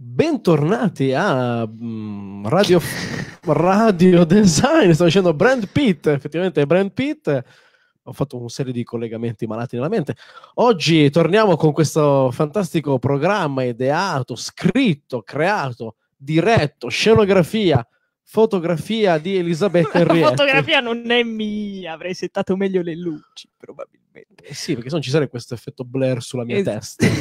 Bentornati a mm, Radio, Radio Design, sto dicendo Brand Pitt, effettivamente è Brand Pitt, ho fatto una serie di collegamenti malati nella mente. Oggi torniamo con questo fantastico programma ideato, scritto, creato, diretto, scenografia, fotografia di Elisabetta Henriette. La fotografia non è mia, avrei settato meglio le luci probabilmente. Eh sì, perché se non ci sarebbe questo effetto blur sulla mia es- testa.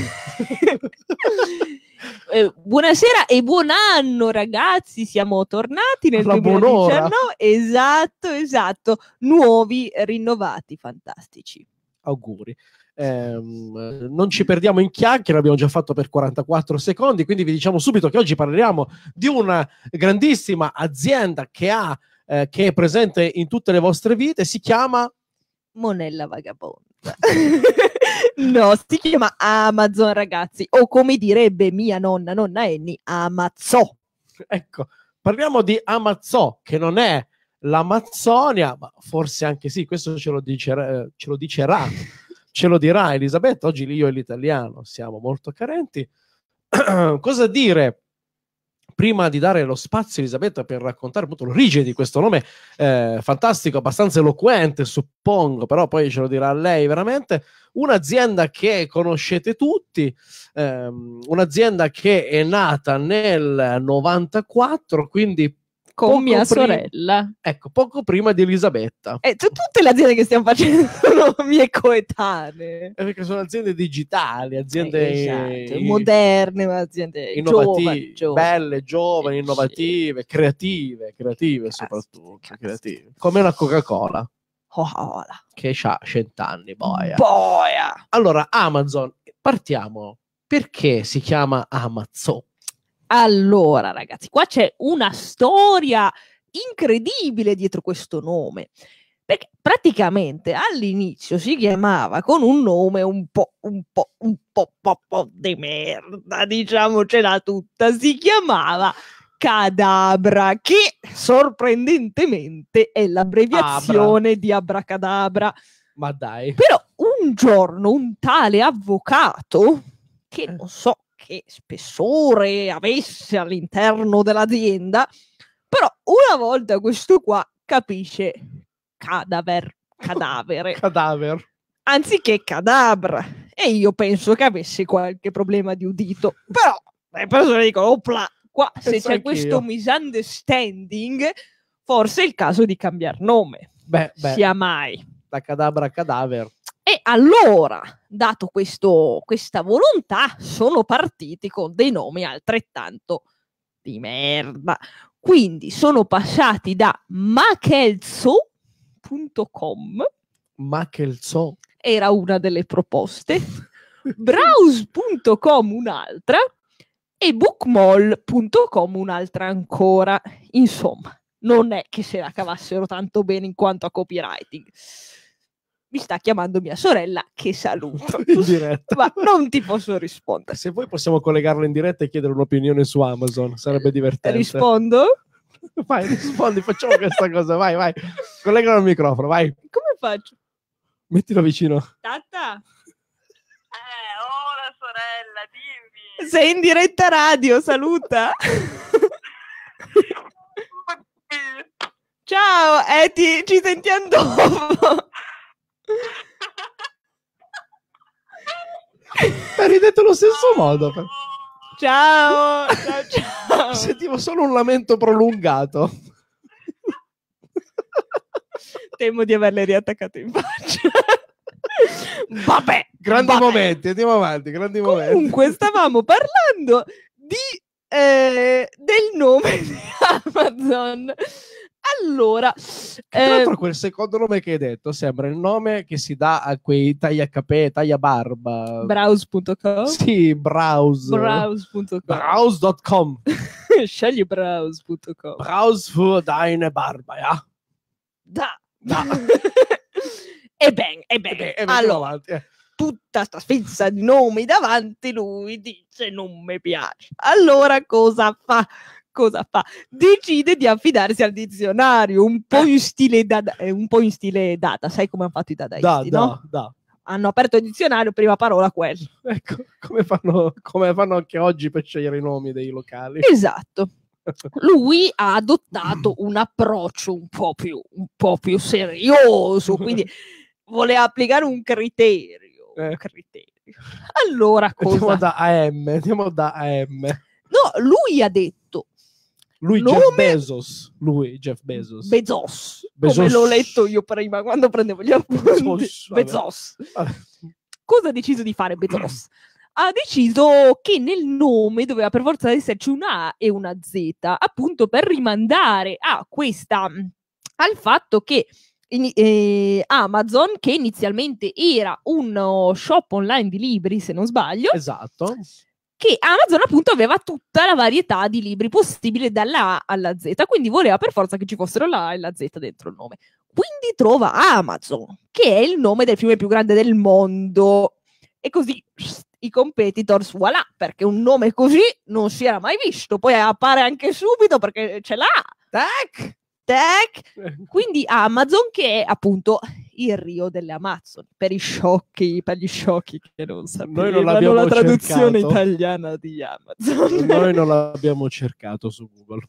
Eh, buonasera e buon anno ragazzi, siamo tornati nel 2019. Esatto, esatto, nuovi, rinnovati, fantastici. Auguri. Eh, non ci perdiamo in chiacchiere, abbiamo già fatto per 44 secondi, quindi vi diciamo subito che oggi parliamo di una grandissima azienda che, ha, eh, che è presente in tutte le vostre vite, si chiama Monella Vagabonda. No, si chiama Amazon, ragazzi. O come direbbe mia nonna, nonna Enni, Amazzò. Ecco, parliamo di Amazzò, che non è l'Amazzonia, ma forse anche sì, questo ce lo, dice, eh, ce lo dicerà, ce lo dirà Elisabetta. Oggi io e l'italiano siamo molto carenti. Cosa dire prima di dare lo spazio a Elisabetta per raccontare appunto l'origine di questo nome eh, fantastico, abbastanza eloquente, suppongo, però poi ce lo dirà lei veramente, un'azienda che conoscete tutti, ehm, un'azienda che è nata nel 94, quindi con poco mia prima, sorella. Ecco, poco prima di Elisabetta. E eh, cioè, tutte le aziende che stiamo facendo sono mie coetanee. Eh, perché sono aziende digitali, aziende eh, esatto, moderne, aziende innovative, giovani, belle, giovani, innovative, creative, creative cazzo, soprattutto, cazzo. creative. Come una Coca-Cola. Coca-Cola. Che ha cent'anni, boia. Boia! Allora, Amazon, partiamo. Perché si chiama Amazon? Allora, ragazzi, qua c'è una storia incredibile dietro questo nome. Perché praticamente all'inizio si chiamava con un nome un po', un po', un po', po', po' di merda, diciamocela tutta. Si chiamava Cadabra, che sorprendentemente è l'abbreviazione Abra. di Abracadabra. Ma dai. Però un giorno un tale avvocato, che eh. non so che spessore avesse all'interno dell'azienda, però una volta questo qua capisce cadaver, cadavere. cadaver. Anziché cadabra. E io penso che avesse qualche problema di udito. Però le persone dicono, opla, qua penso se c'è anch'io. questo misunderstanding, forse è il caso di cambiare nome. Beh, beh, Sia mai. Da cadabra a cadaver. E allora, dato questo, questa volontà, sono partiti con dei nomi altrettanto di merda. Quindi sono passati da machelzo.com. Machelzo. Era una delle proposte. browse.com un'altra e bookmall.com un'altra ancora. Insomma, non è che se la cavassero tanto bene in quanto a copywriting mi sta chiamando mia sorella che saluto. In diretta. Ma non ti posso rispondere. Se vuoi possiamo collegarlo in diretta e chiedere un'opinione su Amazon, sarebbe divertente. Rispondo? Vai, rispondi, facciamo questa cosa, vai, vai. Collegalo al microfono, vai. Come faccio? Mettilo vicino. Tata? Eh, oh la sorella, dimmi. Sei in diretta radio, saluta. Ciao, Eti, eh, ci sentiamo dopo. Hai ridetto allo stesso modo. Ciao, ciao, ciao. Sentivo solo un lamento prolungato. Temo di averle riattaccato in faccia. Vabbè. Grandi vabbè. momenti, andiamo avanti, grandi Comunque, momenti. Comunque stavamo parlando di, eh, del nome di Amazon. Allora, tra l'altro, eh, quel secondo nome che hai detto sembra il nome che si dà a quei taglia capè, taglia barba. Browse.com? Sì, browse. Browse.com. Browse.com. Scegli browse.com. Browse für deine Barba, ja? Da. Da. Ebbene, ben, allora, avanti, eh. tutta sta sfilza di nomi davanti, lui dice non mi piace. Allora cosa fa? cosa fa? Decide di affidarsi al dizionario, un po' in stile, dada, eh, un po in stile data, sai come hanno fatto i dadaisti, da, no? Da, da. Hanno aperto il dizionario, prima parola quello. Ecco, come fanno, come fanno anche oggi per scegliere i nomi dei locali. Esatto lui ha adottato un approccio un po' più, un po più serioso, quindi voleva applicare un criterio. Eh. Un criterio. Allora cosa? Andiamo da AM, andiamo da AM. No, lui ha detto lui Nome... Jeff Bezos. Lui Jeff Bezos. Bezos. Bezos. Come l'ho letto io prima quando prendevo gli appunti. Bezos. Cosa ha deciso di fare Bezos? ha deciso che nel nome doveva per forza esserci una A e una Z, appunto per rimandare a questa, mm, al fatto che eh, Amazon, che inizialmente era uno oh, shop online di libri, se non sbaglio, esatto che Amazon appunto aveva tutta la varietà di libri possibile dalla A alla Z, quindi voleva per forza che ci fossero la A e la Z dentro il nome. Quindi trova Amazon, che è il nome del fiume più grande del mondo. E così i competitors, voilà, perché un nome così non si era mai visto. Poi appare anche subito perché ce l'ha. Tac, tac. Quindi Amazon che è appunto il Rio delle Amazzoni, per i sciocchi, per gli sciocchi che non sapevano la traduzione cercato. italiana di Amazon. Noi non l'abbiamo cercato su Google.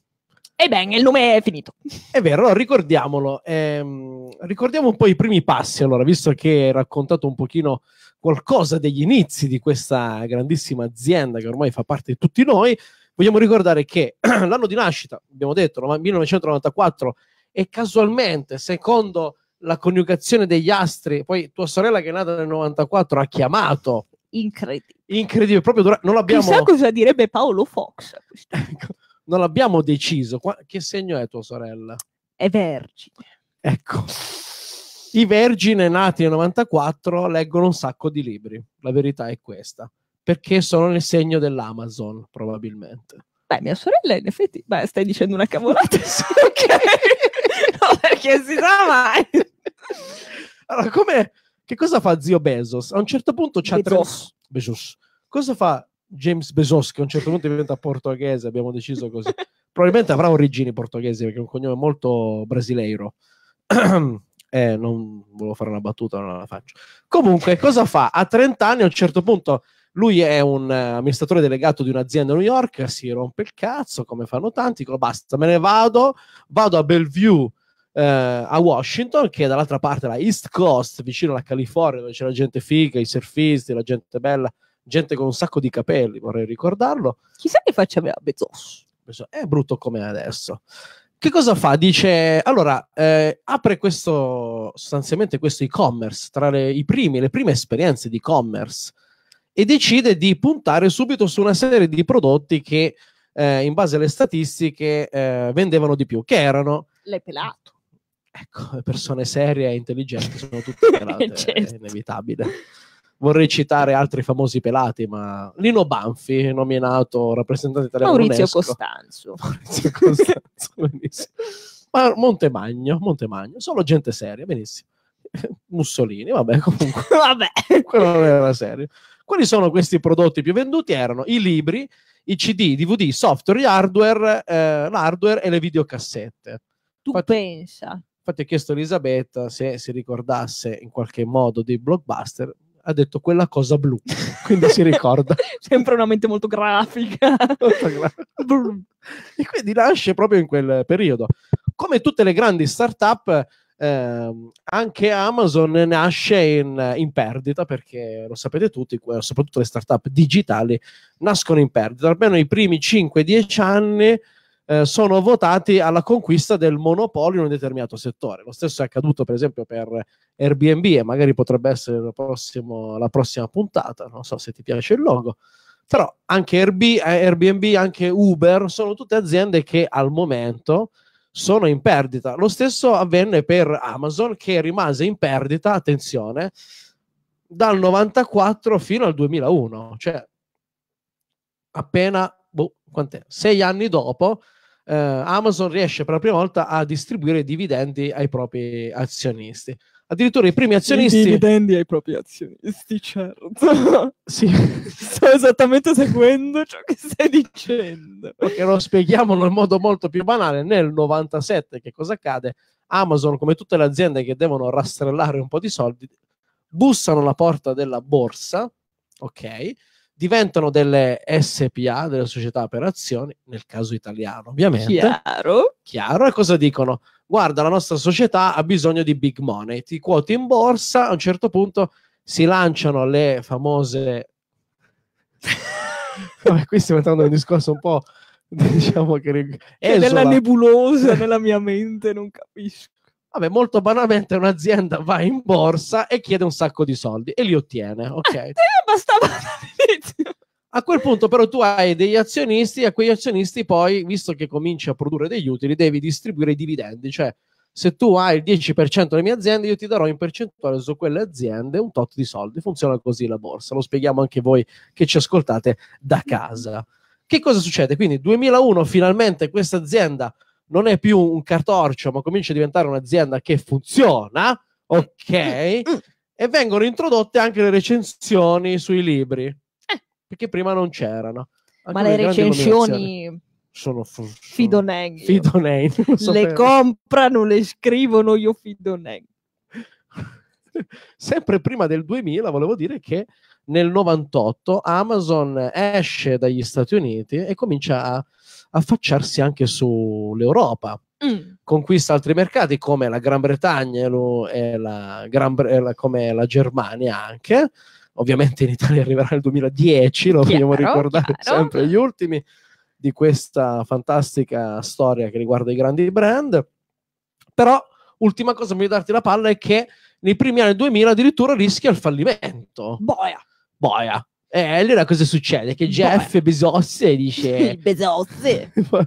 Ebbene, il nome è finito. È vero, allora ricordiamolo. Ehm, ricordiamo un po' i primi passi, allora, visto che hai raccontato un pochino qualcosa degli inizi di questa grandissima azienda che ormai fa parte di tutti noi, vogliamo ricordare che l'anno di nascita, abbiamo detto, 1994, e casualmente, secondo la coniugazione degli astri. Poi tua sorella che è nata nel 94 ha chiamato. Incredibile. Incredibile, proprio dura- non l'abbiamo... Chissà cosa direbbe Paolo Fox. Ecco, non l'abbiamo deciso. Qua- che segno è tua sorella? È vergine. Ecco. I vergine nati nel 94 leggono un sacco di libri. La verità è questa. Perché sono nel segno dell'Amazon, probabilmente. Beh, mia sorella, in effetti, beh, stai dicendo una cavolata. ok. no, perché si sa mai. Allora, come... Che cosa fa zio Bezos? A un certo punto c'ha Bezos. Tre... Bezos. Cosa fa James Bezos, che a un certo punto diventa portoghese, abbiamo deciso così. Probabilmente avrà origini portoghesi, perché è un cognome molto brasileiro. eh, non volevo fare una battuta, non la faccio. Comunque, cosa fa? A 30 anni a un certo punto lui è un eh, amministratore delegato di un'azienda a New York, si rompe il cazzo, come fanno tanti, dicono basta, me ne vado, vado a Bellevue eh, a Washington, che è dall'altra parte la East Coast, vicino alla California, dove c'è la gente figa, i surfisti, la gente bella, gente con un sacco di capelli, vorrei ricordarlo. Chissà che faccia aveva Bezos. È brutto come adesso. Che cosa fa? Dice, allora, eh, apre questo, sostanzialmente questo e-commerce, tra le, primi, le prime esperienze di e-commerce e decide di puntare subito su una serie di prodotti che eh, in base alle statistiche eh, vendevano di più, che erano... Le pelato. Ecco, persone serie e intelligenti sono tutte pelate, certo. è inevitabile. Vorrei citare altri famosi pelati, ma Lino Banfi, nominato rappresentante italiano Maurizio UNESCO. Costanzo. Maurizio Costanzo, benissimo. Ma Montemagno, Montemagno, solo gente seria, benissimo. Mussolini, vabbè, comunque. vabbè. Quello non era serio. Quali sono questi prodotti più venduti? Erano i libri, i CD, i DVD, i software, gli hardware, eh, l'hardware e le videocassette. Tu infatti, pensa. Infatti ho chiesto a Elisabetta se si ricordasse in qualche modo dei blockbuster. Ha detto quella cosa blu, quindi si ricorda. Sempre una mente molto grafica. e quindi nasce proprio in quel periodo. Come tutte le grandi start-up, eh, anche Amazon nasce in, in, perdita perché lo sapete tutti, soprattutto le startup digitali nascono in perdita. Almeno i primi 5-10 anni eh, sono votati alla conquista del monopolio in un determinato settore. Lo stesso è accaduto per esempio per Airbnb e magari potrebbe essere prossimo, la prossima puntata, non so se ti piace il logo però anche Airbnb, eh, anche Uber sono tutte aziende che al momento sono in perdita. Lo stesso avvenne per Amazon che rimase in perdita, attenzione, dal 94 fino al 2001, cioè appena boh, sei anni dopo eh, Amazon riesce per la prima volta a distribuire dividendi ai propri azionisti addirittura i primi azionisti... I dividendi ai propri azionisti, certo. sì. Sto esattamente seguendo ciò che stai dicendo. Perché lo spieghiamolo in modo molto più banale, nel 97 che cosa accade? Amazon, come tutte le aziende che devono rastrellare un po' di soldi, bussano la porta della borsa, ok? Diventano delle SPA, delle società per azioni, nel caso italiano ovviamente. Chiaro. Chiaro, e cosa dicono? guarda la nostra società ha bisogno di big money, ti quoti in borsa, a un certo punto si lanciano le famose... Vabbè, qui stiamo entrando in un discorso un po'... diciamo che... È della nebulosa nella mia mente, non capisco. Vabbè, molto banalmente un'azienda va in borsa e chiede un sacco di soldi e li ottiene, ok? Eh, bastava... A quel punto però tu hai degli azionisti e a quegli azionisti poi, visto che cominci a produrre degli utili, devi distribuire i dividendi, cioè se tu hai il 10% delle mie aziende, io ti darò in percentuale su quelle aziende un tot di soldi. Funziona così la borsa, lo spieghiamo anche voi che ci ascoltate da casa. Che cosa succede? Quindi 2001 finalmente questa azienda non è più un cartorcio, ma comincia a diventare un'azienda che funziona, ok? Mm, mm, mm. E vengono introdotte anche le recensioni sui libri perché prima non c'erano. Anche Ma le recensioni sono, sono Fidoneng. Fidoneng. Le sapevo. comprano, le scrivono io Fidoneng. Sempre prima del 2000 volevo dire che nel 98 Amazon esce dagli Stati Uniti e comincia a affacciarsi anche sull'Europa. Mm. Conquista altri mercati come la Gran Bretagna e la, Gran, come la Germania anche ovviamente in Italia arriverà nel 2010, lo chiaro, vogliamo ricordare chiaro. sempre gli ultimi di questa fantastica storia che riguarda i grandi brand. Però, ultima cosa, voglio darti la palla, è che nei primi anni 2000 addirittura rischia il fallimento. Boia. Boia. E eh, allora cosa succede? Che Jeff Boia. Bezos dice... Bezos.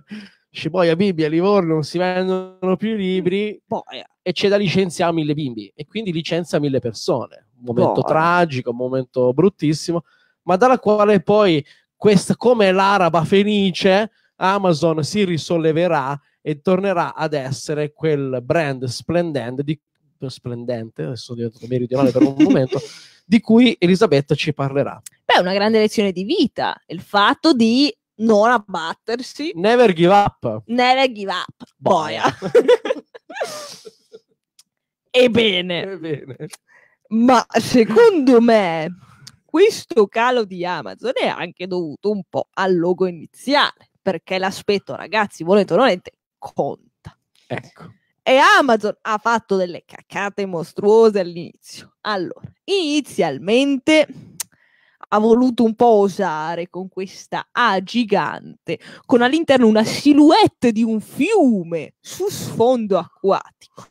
Sciboia Bibbia, Livorno non si vendono più i libri mm, Boia. Eh. e c'è da licenziare mille bimbi e quindi licenzia mille persone. Un momento Boia. Eh. tragico, un momento bruttissimo, ma dalla quale poi questa, come l'araba fenice, Amazon si risolleverà e tornerà ad essere quel brand splendente, di, splendente adesso divento meridionale per un momento, di cui Elisabetta ci parlerà. Beh, una grande lezione di vita, il fatto di non abbattersi. Never give up. Never give up. Boia. Ebbene. Ebbene. Ma secondo me questo calo di Amazon è anche dovuto un po' al logo iniziale, perché l'aspetto, ragazzi, volete o nolente, conta. Ecco. E Amazon ha fatto delle cacate mostruose all'inizio. Allora, inizialmente ha voluto un po' osare con questa A gigante, con all'interno una silhouette di un fiume su sfondo acquatico.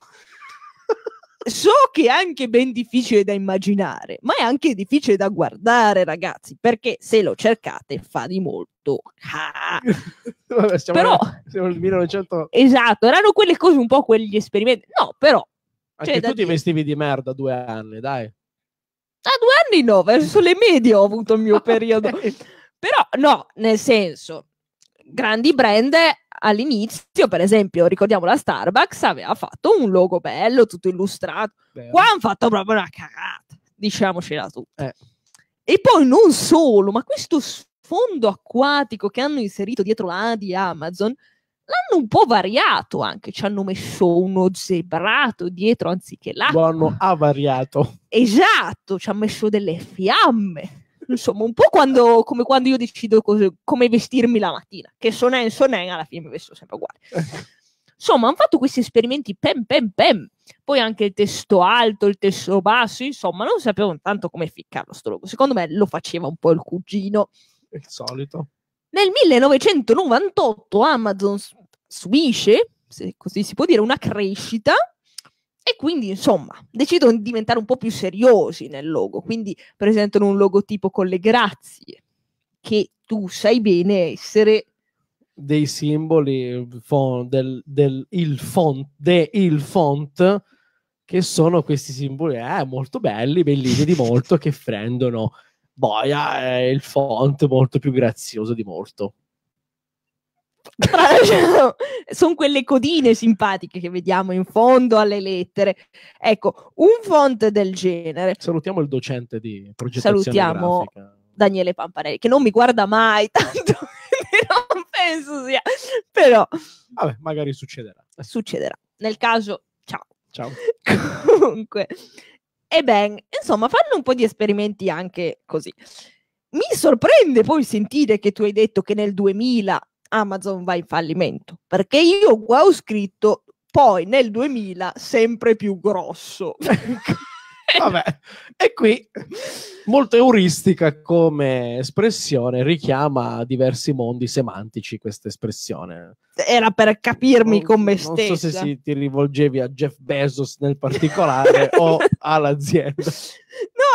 so che è anche ben difficile da immaginare, ma è anche difficile da guardare, ragazzi, perché se lo cercate fa di molto. Vabbè, siamo però, nel, siamo nel 1900. Esatto, erano quelle cose un po' quegli esperimenti. No, però. Anche cioè, tu ti dire... vestivi di merda due anni, dai. A due anni no, verso le medie ho avuto il mio periodo. Però no, nel senso, grandi brand all'inizio, per esempio, ricordiamo la Starbucks, aveva fatto un logo bello, tutto illustrato. Bello. Qua hanno fatto proprio una cagata, diciamocela tutta. Eh. E poi non solo, ma questo sfondo acquatico che hanno inserito dietro la A di Amazon l'hanno un po' variato anche, ci hanno messo uno zebrato dietro anziché l'acqua. Lo hanno avariato. Esatto, ci hanno messo delle fiamme. Insomma, un po' quando, come quando io decido cose, come vestirmi la mattina, che sonen sonen alla fine mi vesto sempre uguale. Insomma, hanno fatto questi esperimenti pem pem pem, poi anche il testo alto, il testo basso, insomma, non sapevano tanto come ficcarlo sto logo. Secondo me lo faceva un po' il cugino. Il solito. Nel 1998 Amazon subisce, se così si può dire, una crescita e quindi, insomma, decidono di diventare un po' più seriosi nel logo, quindi presentano un logotipo con le grazie, che tu sai bene essere dei simboli del, del il font, de, il font che sono questi simboli eh, molto belli, bellini di molto che prendono boia, è eh, il font molto più grazioso di molto sono quelle codine simpatiche che vediamo in fondo alle lettere. Ecco, un font del genere. Salutiamo il docente di progettazione Salutiamo grafica. Daniele Pamparelli, che non mi guarda mai tanto, non penso sia, però... Vabbè, magari succederà. Succederà. Nel caso, ciao. Ciao. Comunque, e beh, insomma, fanno un po' di esperimenti anche così. Mi sorprende poi sentire che tu hai detto che nel 2000 Amazon va in fallimento, perché io qua ho scritto poi nel 2000 sempre più grosso. Vabbè, e qui molto euristica come espressione, richiama diversi mondi semantici questa espressione. Era per capirmi non, con me non stessa. Non so se si, ti rivolgevi a Jeff Bezos nel particolare o all'azienda. No,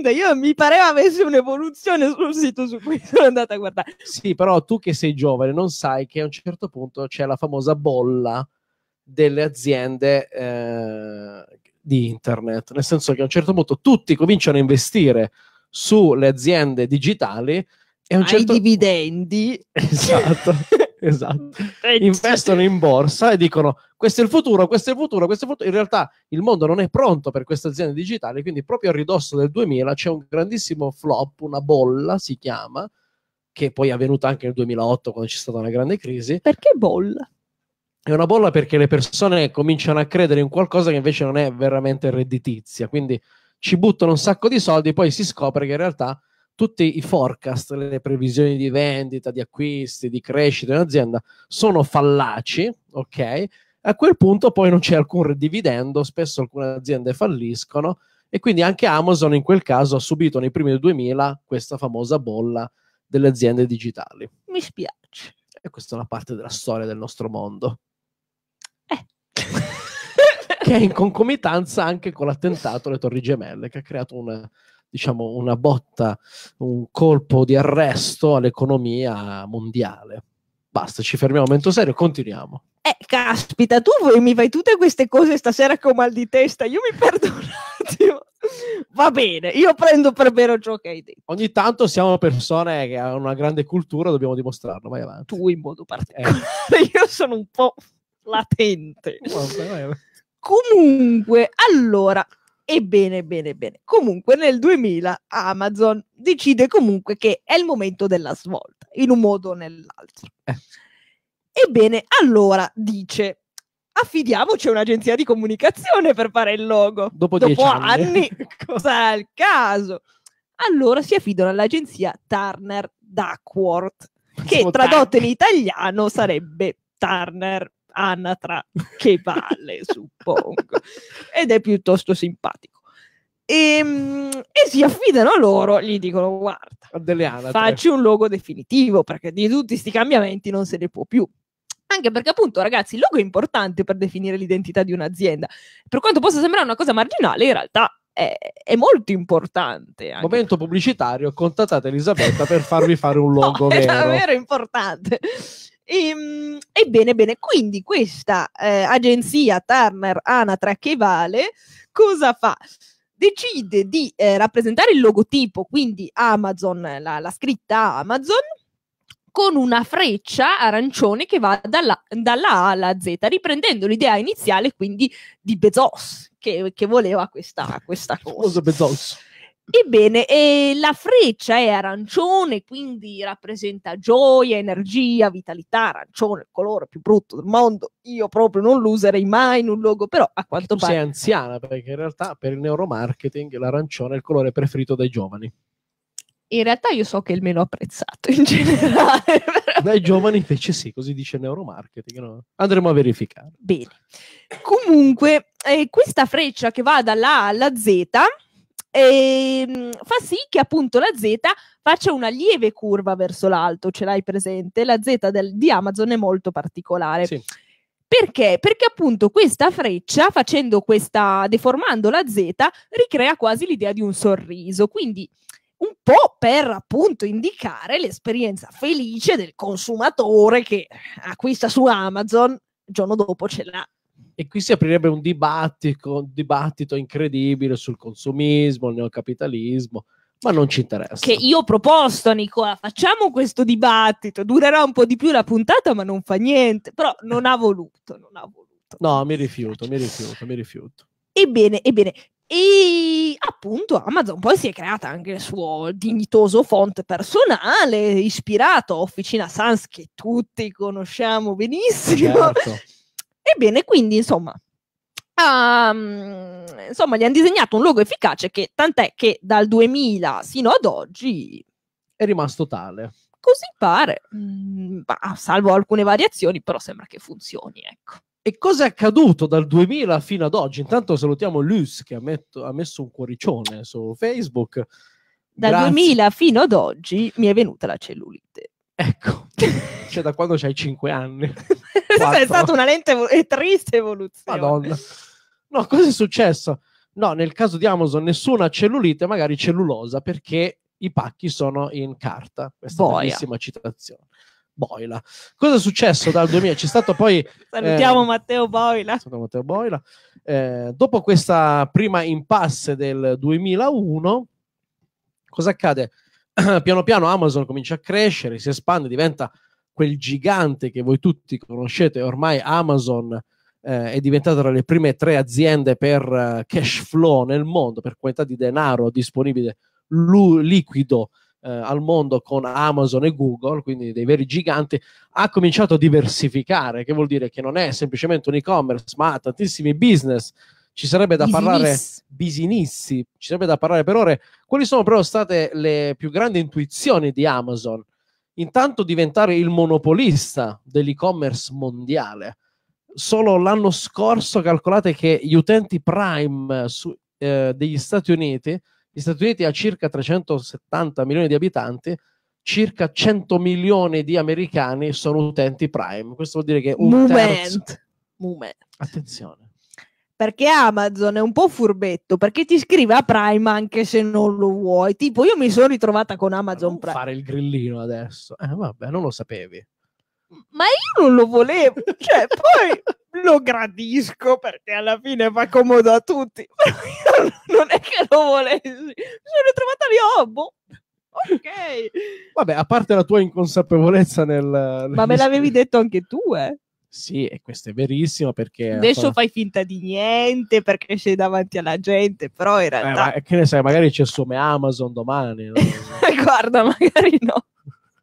all'azienda, io mi pareva avesse un'evoluzione sul sito su cui sono andata a guardare. Sì, però tu che sei giovane non sai che a un certo punto c'è la famosa bolla delle aziende eh, di internet, nel senso che a un certo punto tutti cominciano a investire sulle aziende digitali e un certo... ai dividendi. Esatto. esatto. Eh, Investono in borsa e dicono questo è il futuro, questo è il futuro, questo è il futuro. In realtà il mondo non è pronto per queste aziende digitali, quindi proprio a ridosso del 2000 c'è un grandissimo flop, una bolla si chiama, che poi è avvenuta anche nel 2008 quando c'è stata una grande crisi. Perché bolla? è una bolla perché le persone cominciano a credere in qualcosa che invece non è veramente redditizia, quindi ci buttano un sacco di soldi poi si scopre che in realtà tutti i forecast, le previsioni di vendita, di acquisti, di crescita di un'azienda sono fallaci, ok? A quel punto poi non c'è alcun dividendo, spesso alcune aziende falliscono e quindi anche Amazon in quel caso ha subito nei primi 2000 questa famosa bolla delle aziende digitali. Mi spiace. E questa è una parte della storia del nostro mondo. Eh. che è in concomitanza anche con l'attentato alle Torri Gemelle, che ha creato una, diciamo, una botta, un colpo di arresto all'economia mondiale. Basta, ci fermiamo un momento serio continuiamo. Eh, caspita, tu mi fai tutte queste cose stasera che ho mal di testa, io mi perdo un attimo. Va bene, io prendo per vero ciò che hai detto. Ogni tanto siamo persone che hanno una grande cultura, dobbiamo dimostrarlo. Vai avanti. Tu in modo particolare, eh. io sono un po' latente. Comunque, allora, ebbene, bene, bene. Comunque nel 2000 Amazon decide comunque che è il momento della svolta, in un modo o nell'altro. Eh. Ebbene, allora dice, affidiamoci a un'agenzia di comunicazione per fare il logo. Dopo, Dopo anni, anni cosa è il caso? Allora si affidano all'agenzia Turner Duckworth, che tradotto in italiano sarebbe Turner anatra che vale, suppongo, ed è piuttosto simpatico. E, ehm, e, si affidano a loro, gli dicono guarda, facci un logo definitivo perché di tutti questi cambiamenti non se ne può più. Anche perché appunto ragazzi il logo è importante per definire l'identità di un'azienda. Per quanto possa sembrare una cosa marginale, in realtà è, è molto importante. Anche. Momento pubblicitario, contattate Elisabetta per farvi fare un logo no, vero. È davvero importante. E, ehm, ebbene, bene, quindi questa eh, agenzia Turner Anatra che vale, cosa fa? Decide di eh, rappresentare il logotipo, quindi Amazon, la, la, scritta Amazon, con una freccia arancione che va dalla, dalla, A alla Z, riprendendo l'idea iniziale quindi di Bezos, che, che voleva questa, questa cosa. Bezos. Ebbene, eh, la freccia è arancione, quindi rappresenta gioia, energia, vitalità, arancione, il colore più brutto del mondo. Io proprio non lo userei mai in un logo, però a quanto tu pare... Sei anziana, perché in realtà per il neuromarketing l'arancione è il colore preferito dai giovani. In realtà io so che è il meno apprezzato in generale. Dai giovani invece sì, così dice il neuromarketing. No? Andremo a verificare. Bene. Comunque, eh, questa freccia che va dalla A alla Z ehm, fa sì che appunto la Z faccia una lieve curva verso l'alto, ce l'hai presente? La Z del, di Amazon è molto particolare. Sì. Perché? Perché appunto questa freccia, facendo questa, deformando la Z, ricrea quasi l'idea di un sorriso. Quindi un po' per appunto indicare l'esperienza felice del consumatore che acquista su Amazon, il giorno dopo ce l'ha e qui si aprirebbe un dibattito, un dibattito incredibile sul consumismo, il neocapitalismo, ma non ci interessa. Che io ho proposto, Nicola, facciamo questo dibattito, durerà un po' di più la puntata, ma non fa niente, però non ha voluto, non ha voluto. No, mi rifiuto, mi rifiuto, mi rifiuto. Ebbene, ebbene, e appunto Amazon poi si è creata anche il suo dignitoso font personale, ispirato a Officina Sans, che tutti conosciamo benissimo. Certo. Ebbene, quindi insomma, um, insomma, gli hanno disegnato un logo efficace che tant'è che dal 2000 sino ad oggi è rimasto tale. Così pare, mm, bah, salvo alcune variazioni, però sembra che funzioni, ecco. E cosa è accaduto dal 2000 fino ad oggi? Intanto salutiamo Luz che ha, metto, ha messo un cuoricione su Facebook. Dal Grazie. 2000 fino ad oggi mi è venuta la cellulite. Ecco, cioè da quando c'hai 5 anni. è stata una lente evol- e triste evoluzione. Madonna. No, cosa è successo? No, nel caso di Amazon nessuna cellulite, magari cellulosa, perché i pacchi sono in carta. Questa Boia. bellissima citazione. Boila. Cosa è successo dal 2000? C'è stato poi... Salutiamo eh, Matteo Boila. Matteo Boila. Eh, dopo questa prima impasse del 2001, cosa accade? piano piano Amazon comincia a crescere, si espande, diventa quel gigante che voi tutti conoscete, ormai Amazon eh, è diventata tra le prime tre aziende per uh, cash flow nel mondo, per quantità di denaro disponibile lu- liquido eh, al mondo con Amazon e Google, quindi dei veri giganti, ha cominciato a diversificare, che vuol dire che non è semplicemente un e-commerce, ma ha tantissimi business ci sarebbe da Bisinis. parlare bisinissi, ci sarebbe da parlare per ore. Quali sono però state le più grandi intuizioni di Amazon? Intanto diventare il monopolista dell'e-commerce mondiale. Solo l'anno scorso calcolate che gli utenti Prime su, eh, degli Stati Uniti, gli Stati Uniti ha circa 370 milioni di abitanti, circa 100 milioni di americani sono utenti Prime. Questo vuol dire che un Moment. terzo... Moment. Attenzione perché Amazon è un po' furbetto, perché ti scrive a Prime anche se non lo vuoi. Tipo, io mi sono ritrovata con Amazon non Prime. fare il grillino adesso. Eh, vabbè, non lo sapevi. Ma io non lo volevo, cioè, poi lo gradisco perché alla fine fa comodo a tutti, però io non è che lo volessi. Mi sono ritrovata lì, oh, boh. Ok. Vabbè, a parte la tua inconsapevolezza nel... Ma me l'avevi detto anche tu, eh? Sì, e questo è verissimo perché... Adesso fai finta di niente perché sei davanti alla gente, però in realtà... Eh, ma, che ne sai, magari ci assume Amazon domani. No? Guarda, magari no.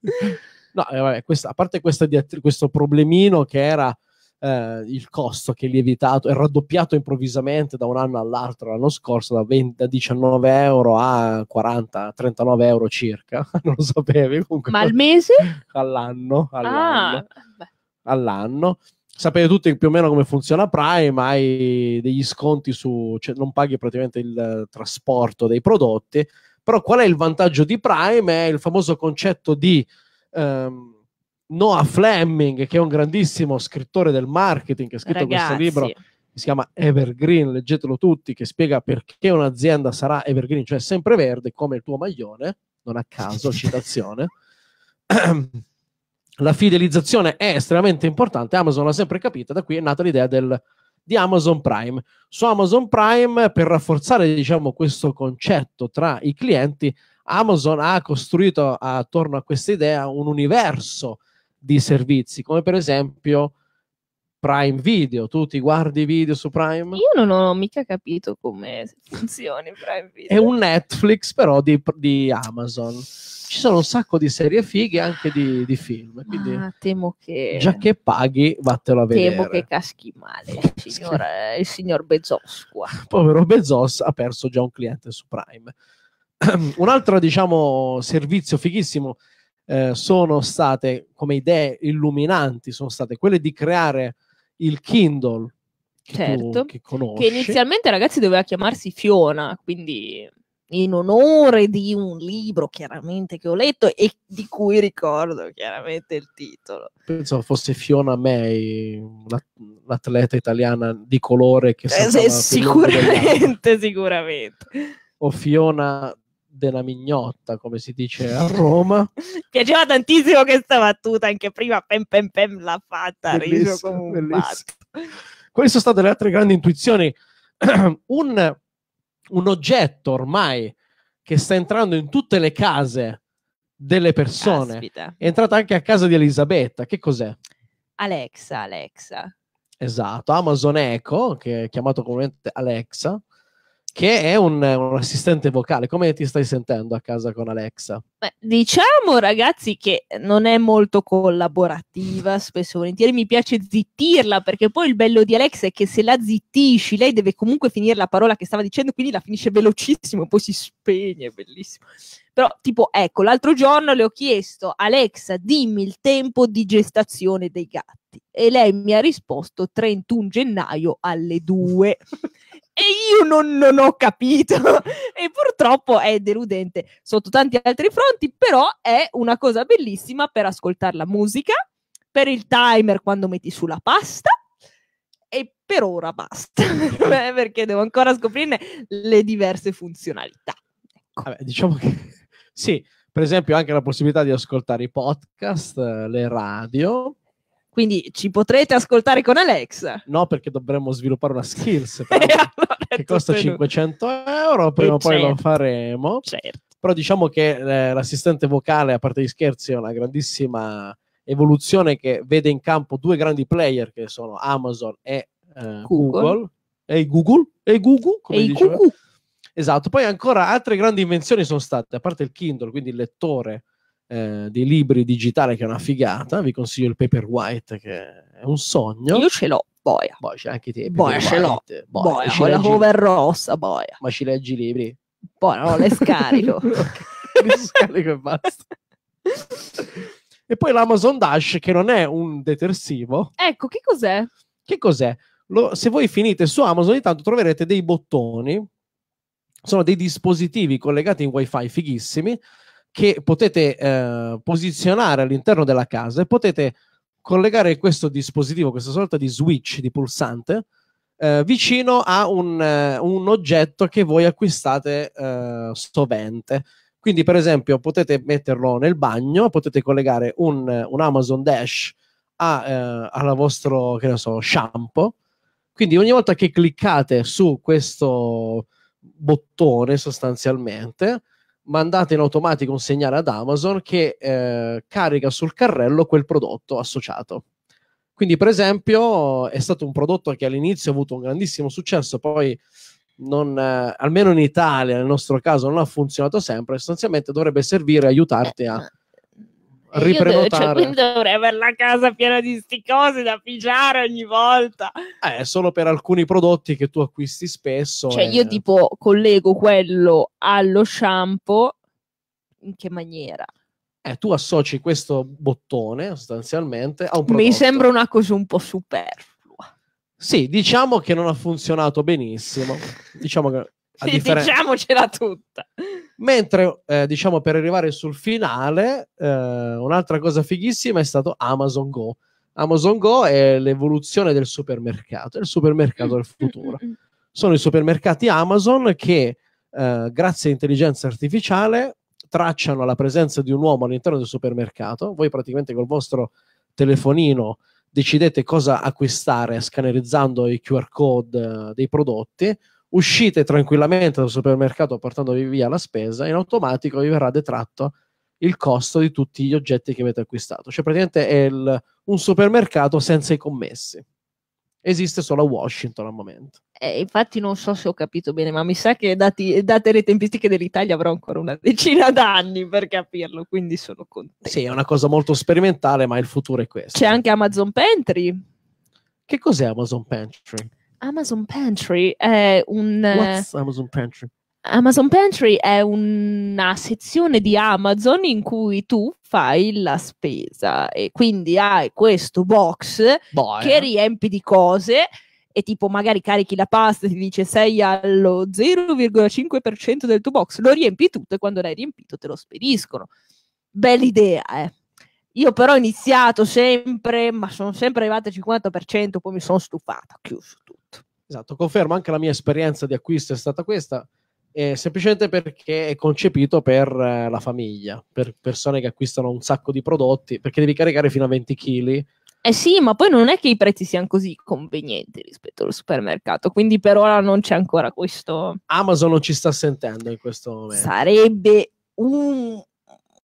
no, eh, vabbè, questa, a parte diattri- questo problemino che era eh, il costo che è lievitato, è raddoppiato improvvisamente da un anno all'altro l'anno scorso, da, 20, da 19 euro a 40, 39 euro circa, non lo sapevi comunque. Ma al mese? All'anno. all'anno. Ah, beh all'anno. Sapete tutti più o meno come funziona Prime, hai degli sconti su, cioè non paghi praticamente il trasporto dei prodotti, però qual è il vantaggio di Prime? È il famoso concetto di ehm, Noah Fleming, che è un grandissimo scrittore del marketing, che ha scritto Ragazzi. questo libro si chiama Evergreen, leggetelo tutti, che spiega perché un'azienda sarà Evergreen, cioè sempre verde come il tuo maglione, non a caso, citazione. la fidelizzazione è estremamente importante, Amazon l'ha sempre capita, da qui è nata l'idea del, di Amazon Prime. Su Amazon Prime, per rafforzare diciamo, questo concetto tra i clienti, Amazon ha costruito attorno a questa idea un universo di servizi, come per esempio Prime Video. Tu ti guardi i video su Prime? Io non ho mica capito come funzioni Prime Video. È un Netflix però di, di Amazon. Ci sono un sacco di serie fighe e anche di, di film. Quindi ah, temo che... Già che paghi, vattelo a vedere. Temo che caschi male il signor, il signor Bezos qua. Povero Bezos ha perso già un cliente su Prime. un altro, diciamo, servizio fighissimo eh, sono state, come idee illuminanti, sono state quelle di creare il Kindle. Che certo, tu, che, che inizialmente ragazzi doveva chiamarsi Fiona, quindi in onore di un libro chiaramente che ho letto e di cui ricordo chiaramente il titolo. Pensavo fosse Fiona May, l'atleta italiana di colore che eh, sì, sicuramente, sicuramente. O Fiona della mignotta, come si dice a Roma. Piaceva tantissimo questa battuta, anche prima Pem Pem Pem l'ha fatta, riso Quelle sono state le altre grandi intuizioni. un, un oggetto ormai che sta entrando in tutte le case delle persone. Caspita. È entrata anche a casa di Elisabetta. Che cos'è? Alexa, Alexa. Esatto, Amazon Echo, che è chiamato comunemente Alexa, che è un, un, assistente vocale. Come ti stai sentendo a casa con Alexa? Beh, diciamo, ragazzi, che non è molto collaborativa, spesso volentieri mi piace zittirla, perché poi il bello di Alexa è che se la zittisci, lei deve comunque finire la parola che stava dicendo, quindi la finisce velocissimo, poi si spegne, è bellissimo. Però, tipo, ecco, l'altro giorno le ho chiesto, Alexa, dimmi il tempo di gestazione dei gatti. E lei mi ha risposto 31 gennaio alle 2 e io non, non ho capito e purtroppo è deludente sotto tanti altri fronti, però è una cosa bellissima per ascoltare la musica, per il timer quando metti sulla pasta e per ora basta, eh, perché devo ancora scoprirne le diverse funzionalità. Ecco. Vabbè, diciamo che sì, per esempio anche la possibilità di ascoltare i podcast, eh, le radio, quindi ci potrete ascoltare con Alexa. No, perché dovremmo sviluppare una skills eh, che costa 500 euro, prima o poi certo. lo faremo. Certo. Però diciamo che eh, l'assistente vocale, a parte gli scherzi, è una grandissima evoluzione che vede in campo due grandi player che sono Amazon e eh, Google. Google. E Google, e Google, come e Google. Esatto, poi ancora altre grandi invenzioni sono state, a parte il Kindle, quindi il lettore eh, di libri digitali che è una figata. Vi consiglio il Paper White che è un sogno. Io ce l'ho. Boia. Boia, c'è anche te. Boia, ce l'ho. Boia, boia con la cover rossa, boia. Ma ci leggi i libri? Boia, no, le scarico. le scarico e basta. e poi l'Amazon Dash, che non è un detersivo. Ecco, che cos'è? Che cos'è? Lo, se voi finite su Amazon, ogni tanto troverete dei bottoni. Sono dei dispositivi collegati in wifi fighissimi che potete eh, posizionare all'interno della casa e potete collegare questo dispositivo, questa sorta di switch, di pulsante, eh, vicino a un, eh, un, oggetto che voi acquistate eh, sovente. Quindi, per esempio, potete metterlo nel bagno, potete collegare un, un Amazon Dash a, eh, alla vostro, che ne so, shampoo. Quindi ogni volta che cliccate su questo bottone sostanzialmente, mandate in automatico un segnale ad Amazon che eh, carica sul carrello quel prodotto associato. Quindi, per esempio, è stato un prodotto che all'inizio ha avuto un grandissimo successo, poi non, eh, almeno in Italia, nel nostro caso, non ha funzionato sempre. Sostanzialmente dovrebbe servire a aiutarti a eh, cioè, riprenotare. Io, quindi dovrei avere la casa piena di sti cose da pigiare ogni volta. Eh, solo per alcuni prodotti che tu acquisti spesso. Cioè, e... io tipo collego quello allo shampoo in che maniera? Eh, tu associ questo bottone sostanzialmente a un prodotto. Mi sembra una cosa un po' superflua. Sì, diciamo che non ha funzionato benissimo. diciamo che a differen- Diciamocela tutta. Mentre, eh, diciamo, per arrivare sul finale, eh, un'altra cosa fighissima è stato Amazon Go. Amazon Go è l'evoluzione del supermercato, è il supermercato del futuro. Sono i supermercati Amazon che, eh, grazie intelligenza artificiale, tracciano la presenza di un uomo all'interno del supermercato. Voi praticamente col vostro telefonino decidete cosa acquistare scannerizzando i QR code eh, dei prodotti uscite tranquillamente dal supermercato portandovi via la spesa, in automatico vi verrà detratto il costo di tutti gli oggetti che avete acquistato. Cioè praticamente è il, un supermercato senza i commessi. Esiste solo a Washington al momento. Eh, infatti non so se ho capito bene, ma mi sa che dati, date le tempistiche dell'Italia avrò ancora una decina d'anni per capirlo, quindi sono contento. Sì, è una cosa molto sperimentale, ma il futuro è questo. C'è anche Amazon Pantry. Che cos'è Amazon Pantry? Amazon Pantry è un... What's Amazon Pantry? Amazon Pantry è una sezione di Amazon in cui tu fai la spesa e quindi hai questo box Boia. che riempi di cose e tipo magari carichi la pasta e ti dice sei allo 0,5% del tuo box, lo riempi tutto e quando l'hai riempito te lo spediscono. Bella idea, eh. Io però ho iniziato sempre, ma sono sempre arrivato al 50%, poi mi sono stufato, ho chiuso tutto. Esatto, confermo, anche la mia esperienza di acquisto è stata questa, eh, semplicemente perché è concepito per eh, la famiglia, per persone che acquistano un sacco di prodotti, perché devi caricare fino a 20 kg. Eh sì, ma poi non è che i prezzi siano così convenienti rispetto al supermercato, quindi per ora non c'è ancora questo. Amazon non ci sta sentendo in questo momento. Sarebbe un,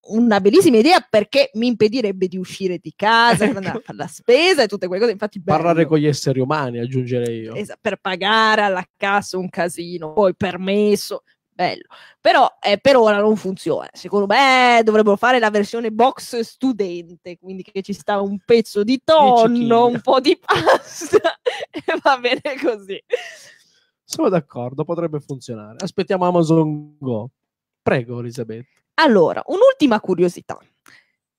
una bellissima idea perché mi impedirebbe di uscire di casa, ecco. andare a fare la spesa e tutte quelle cose. Infatti, bello. parlare con gli esseri umani, aggiungerei io. Esa, per pagare alla cassa un casino, poi permesso. Bello, però eh, per ora non funziona. Secondo me dovrebbero fare la versione box studente, quindi che ci sta un pezzo di tonno, un po' di pasta e va bene così. Sono d'accordo, potrebbe funzionare. Aspettiamo Amazon Go. Prego, Elisabetta. Allora, un'ultima curiosità.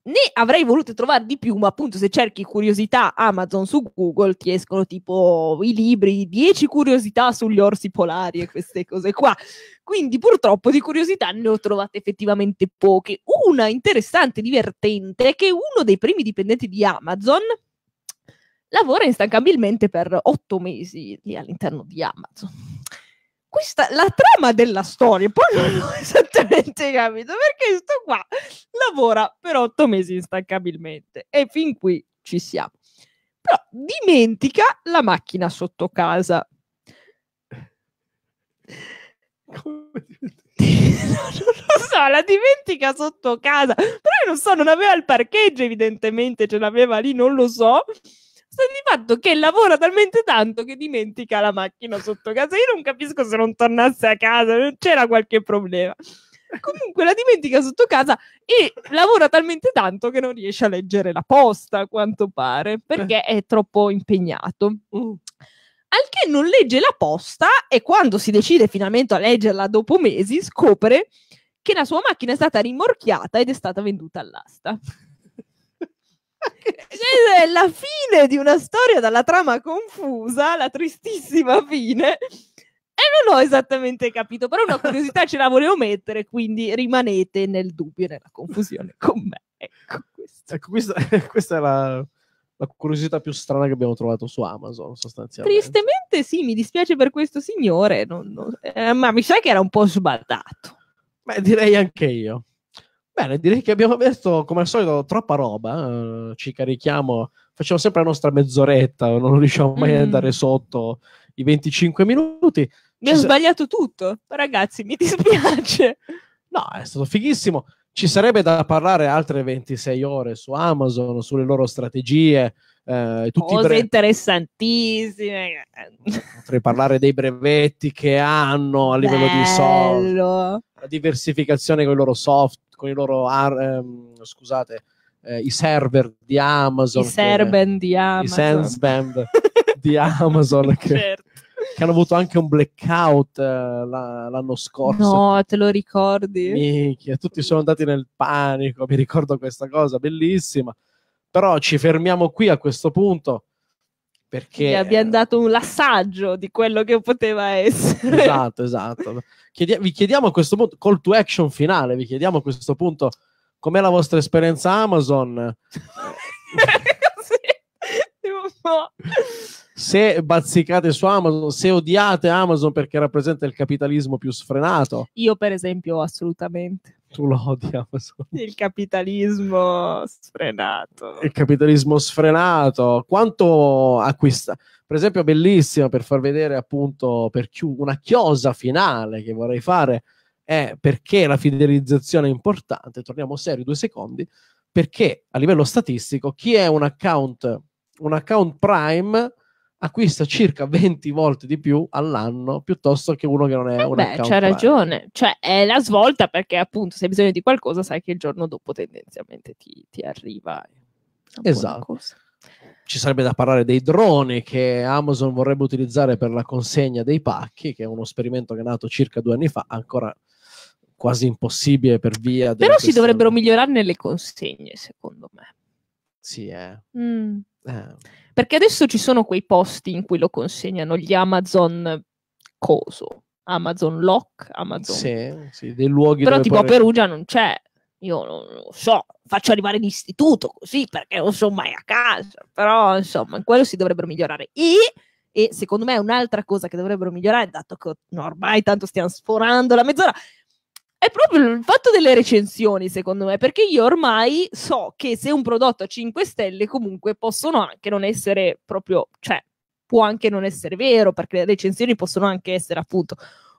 Ne avrei voluto trovare di più, ma appunto se cerchi curiosità Amazon su Google ti escono tipo i libri 10 curiosità sugli orsi polari e queste cose qua. Quindi purtroppo di curiosità ne ho trovate effettivamente poche. Una interessante, divertente, è che uno dei primi dipendenti di Amazon lavora instancabilmente per otto mesi lì all'interno di Amazon questa la trama della storia, poi non ho esattamente capito perché sto qua lavora per otto mesi instancabilmente e fin qui ci siamo. Però dimentica la macchina sotto casa. non lo so, la dimentica sotto casa, però io non so, non aveva il parcheggio evidentemente, ce l'aveva lì, non lo so sta di fatto che lavora talmente tanto che dimentica la macchina sotto casa. Io non capisco se non tornasse a casa, non c'era qualche problema. Comunque la dimentica sotto casa e lavora talmente tanto che non riesce a leggere la posta, a quanto pare, perché eh. è troppo impegnato. Mm. Al che non legge la posta e quando si decide finalmente a leggerla dopo mesi scopre che la sua macchina è stata rimorchiata ed è stata venduta all'asta. Cioè, la fine di una storia dalla trama confusa, la tristissima fine. E non ho esattamente capito, però una curiosità ce la volevo mettere, quindi rimanete nel dubbio e nella confusione con me. Ecco, questo. ecco questa, questa è la, la curiosità più strana che abbiamo trovato su Amazon, sostanzialmente. Tristemente sì, mi dispiace per questo signore, non, non, eh, ma mi sa che era un po' sbadato. Beh, direi anche io. Bene, direi che abbiamo visto come al solito troppa roba, eh, ci carichiamo, facciamo sempre la nostra mezz'oretta, non riusciamo mai mm. ad mm-hmm. andare sotto i 25 minuti. Mi ci ho sa- sbagliato tutto, ragazzi, mi dispiace. No, è stato fighissimo. Ci sarebbe da parlare altre 26 ore su Amazon, sulle loro strategie, eh, cose bre- interessantissime. Eh, potrei parlare dei brevetti che hanno a livello Bello. di soldi diversificazione con i loro soft, con i loro ehm, scusate, eh, i server di Amazon. I server di Amazon. I band di Amazon. Che, certo. che, hanno avuto anche un blackout eh, la, l'anno scorso. No, te lo ricordi? Minchia, tutti sono andati nel panico, mi ricordo questa cosa bellissima. Però ci fermiamo qui a questo punto. Perché... Gli abbiamo eh, dato un lassaggio di quello che poteva essere. Esatto, esatto. Chiedi- vi chiediamo a questo punto, call to action finale, vi chiediamo a questo punto com'è la vostra esperienza Amazon. se bazzicate su Amazon, se odiate Amazon perché rappresenta il capitalismo più sfrenato. Io per esempio assolutamente. Tu lo odi Amazon. Il capitalismo sfrenato. Il capitalismo sfrenato. Quanto acquista? Per esempio, bellissima per far vedere appunto per chi- una chiosa finale che vorrei fare è perché la fidelizzazione è importante. Torniamo seri due secondi. Perché a livello statistico, chi è un account, un account Prime acquista circa 20 volte di più all'anno piuttosto che uno che non è eh un beh, c'ha ragione, cioè è la svolta perché appunto se hai bisogno di qualcosa sai che il giorno dopo tendenzialmente ti, ti arriva. Esatto. Ci sarebbe da parlare dei droni che Amazon vorrebbe utilizzare per la consegna dei pacchi, che è uno sperimento che è nato circa due anni fa, ancora quasi impossibile per via... Però si dovrebbero migliorare nelle consegne, secondo me sì, eh. Mm. eh. Perché adesso ci sono quei posti in cui lo consegnano gli Amazon coso, Amazon Lock, Amazon. Sì, sì, dei luoghi Però tipo pare... a Perugia non c'è. Io non lo so, faccio arrivare l'istituto così perché non sono mai a casa, però insomma, in quello si dovrebbero migliorare. E e secondo me un'altra cosa che dovrebbero migliorare, dato che ormai tanto stiamo sforando la mezz'ora, è proprio il fatto delle recensioni, secondo me, perché io ormai so che se un prodotto ha 5 stelle, comunque possono anche non essere proprio, cioè, può anche non essere vero, perché le recensioni possono anche essere appunto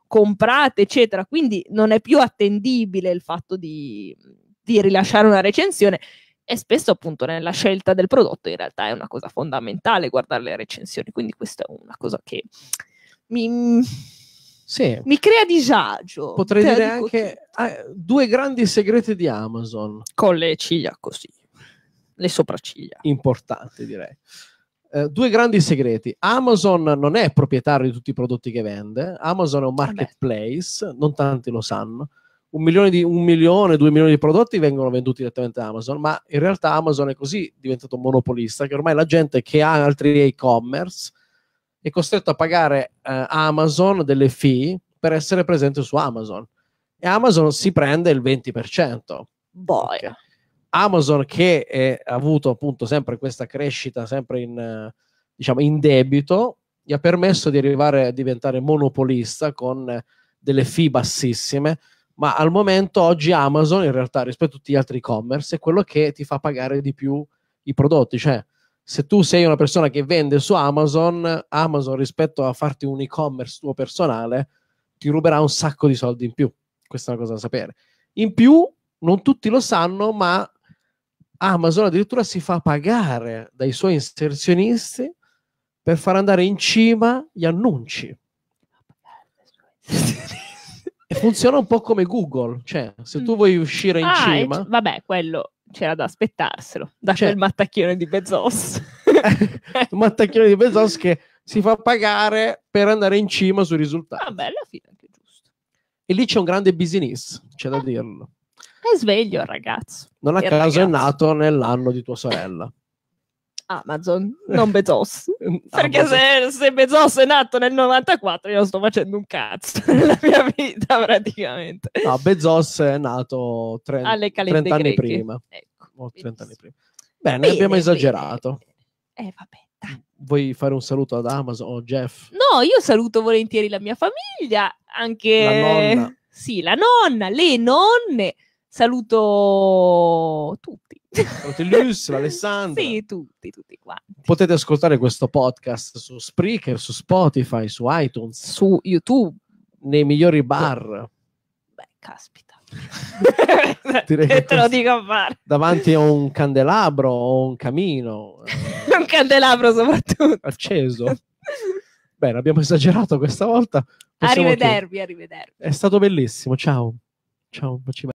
comprate, eccetera. Quindi non è più attendibile il fatto di, di rilasciare una recensione. E spesso, appunto, nella scelta del prodotto, in realtà è una cosa fondamentale guardare le recensioni. Quindi, questa è una cosa che mi sì. Mi crea disagio. Potrei cioè, dire anche ah, due grandi segreti di Amazon. Con le ciglia così, le sopracciglia. Importante direi. Uh, due grandi segreti. Amazon non è proprietario di tutti i prodotti che vende, Amazon è un marketplace, Vabbè. non tanti lo sanno. Un milione, di, un milione, due milioni di prodotti vengono venduti direttamente da Amazon, ma in realtà Amazon è così diventato monopolista che ormai la gente che ha altri e-commerce è costretto a pagare eh, a Amazon delle fee per essere presente su Amazon. E Amazon si prende il 20%. Boia. Okay. Amazon che è, ha avuto appunto sempre questa crescita, sempre in, diciamo, in debito, gli ha permesso di arrivare a diventare monopolista con delle fee bassissime, ma al momento oggi Amazon in realtà rispetto a tutti gli altri e-commerce è quello che ti fa pagare di più i prodotti, cioè se tu sei una persona che vende su Amazon, Amazon rispetto a farti un e-commerce tuo personale, ti ruberà un sacco di soldi in più. Questa è una cosa da sapere. In più, non tutti lo sanno, ma Amazon addirittura si fa pagare dai suoi inserzionisti per far andare in cima gli annunci. e funziona un po' come Google, cioè se tu mm. vuoi uscire in ah, cima... Vabbè, quello c'era da aspettarselo da cioè, quel mattacchione di Bezos. un mattacchione di Bezos che si fa pagare per andare in cima sui risultati. Ah, bella fine anche giusto. E lì c'è un grande business, c'è da ah. dirlo. È sveglio il ragazzo. Non a caso ragazzo. è nato nell'anno di tua sorella. Amazon, non Bezos. Perché se, se, Bezos è nato nel 94 io sto facendo un cazzo nella mia vita praticamente. No, Bezos è nato tre, 30, 30 anni prima. Ecco, 30 anni prima. Bene, bene abbiamo esagerato. Bene. Eh, vabbè. Vuoi fare un saluto ad Amazon o Jeff? No, io saluto volentieri la mia famiglia, anche... La nonna. Sì, la nonna, le nonne. Saluto tutti Rotelius, l'Alessandro. Sì, tutti, tutti quanti. Potete ascoltare questo podcast su Spreaker, su Spotify, su iTunes, su YouTube, nei migliori bar. Beh, caspita. Direi che te lo dico a fare. Davanti a un candelabro o un camino. un candelabro soprattutto. Acceso. Bene, abbiamo esagerato questa volta. Possiamo arrivedervi, chiudere. arrivedervi. È stato bellissimo. Ciao. Ciao,